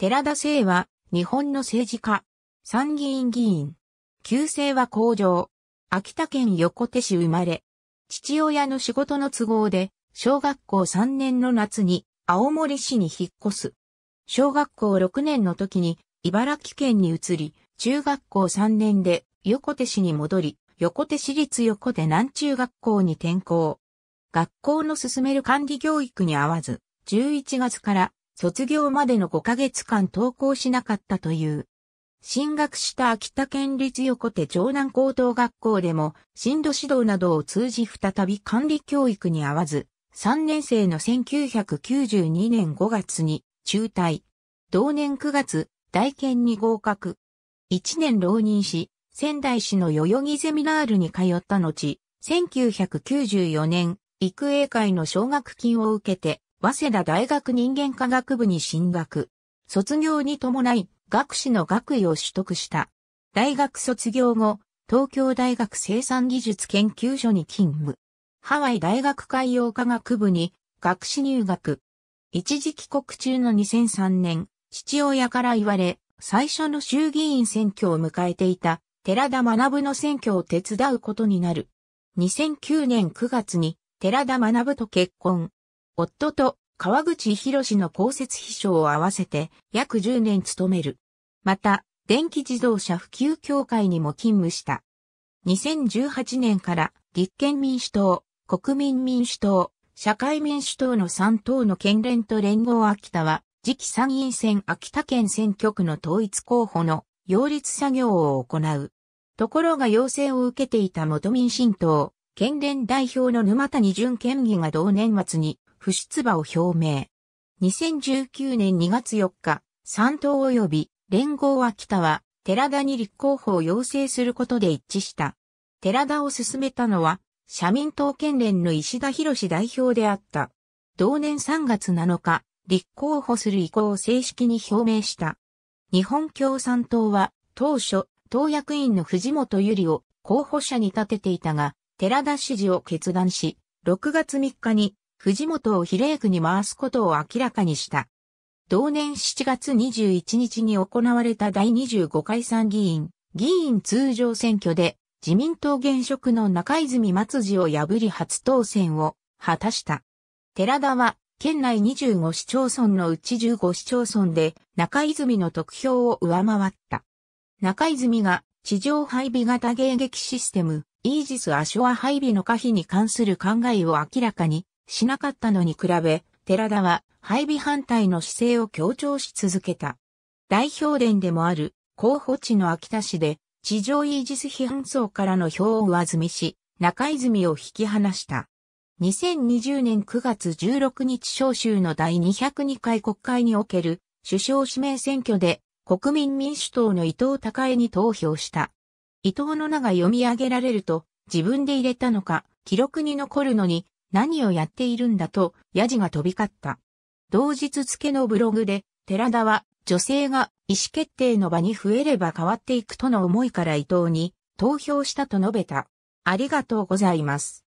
寺田聖は、日本の政治家、参議院議員。旧姓は工場。秋田県横手市生まれ。父親の仕事の都合で、小学校3年の夏に青森市に引っ越す。小学校6年の時に茨城県に移り、中学校3年で横手市に戻り、横手市立横手南中学校に転校。学校の進める管理教育に合わず、11月から卒業までの5ヶ月間登校しなかったという。進学した秋田県立横手城南高等学校でも、進路指導などを通じ再び管理教育に合わず、3年生の1992年5月に中退。同年9月、大研に合格。1年浪人し、仙台市の代々木ゼミナールに通った後、1994年、育英会の奨学金を受けて、早稲田大学人間科学部に進学。卒業に伴い、学士の学位を取得した。大学卒業後、東京大学生産技術研究所に勤務。ハワイ大学海洋科学部に学士入学。一時帰国中の2003年、父親から言われ、最初の衆議院選挙を迎えていた寺田学の選挙を手伝うことになる。2009年9月に寺田学と結婚。夫と川口博士の公設秘書を合わせて約10年務める。また、電気自動車普及協会にも勤務した。2018年から立憲民主党、国民民主党、社会民主党の3党の県連と連合秋田は、次期参院選秋田県選挙区の統一候補の擁立作業を行う。ところが要請を受けていた元民進党、県連代表の沼谷淳県議が同年末に不出馬を表明。2019年2月4日、三党及び連合秋田は寺田に立候補を要請することで一致した。寺田を進めたのは、社民党県連の石田博代表であった。同年3月7日、立候補する意向を正式に表明した。日本共産党は、当初、党役員の藤本由里を候補者に立てていたが、寺田支持を決断し、6月3日に藤本を比例区に回すことを明らかにした。同年7月21日に行われた第25回参議院、議員通常選挙で、自民党現職の中泉松次を破り初当選を果たした。寺田は、県内25市町村のうち15市町村で中泉の得票を上回った。中泉が地上配備型迎撃システム、イージス・アショア配備の可否に関する考えを明らかにしなかったのに比べ、寺田は配備反対の姿勢を強調し続けた。代表連でもある候補地の秋田市で地上イージス批判層からの票を上積みし、中泉を引き離した。2020年9月16日召集の第202回国会における首相指名選挙で国民民主党の伊藤孝恵に投票した。伊藤の名が読み上げられると自分で入れたのか記録に残るのに何をやっているんだと、ヤジが飛び交った。同日付のブログで、寺田は、女性が意思決定の場に増えれば変わっていくとの思いから伊藤に投票したと述べた。ありがとうございます。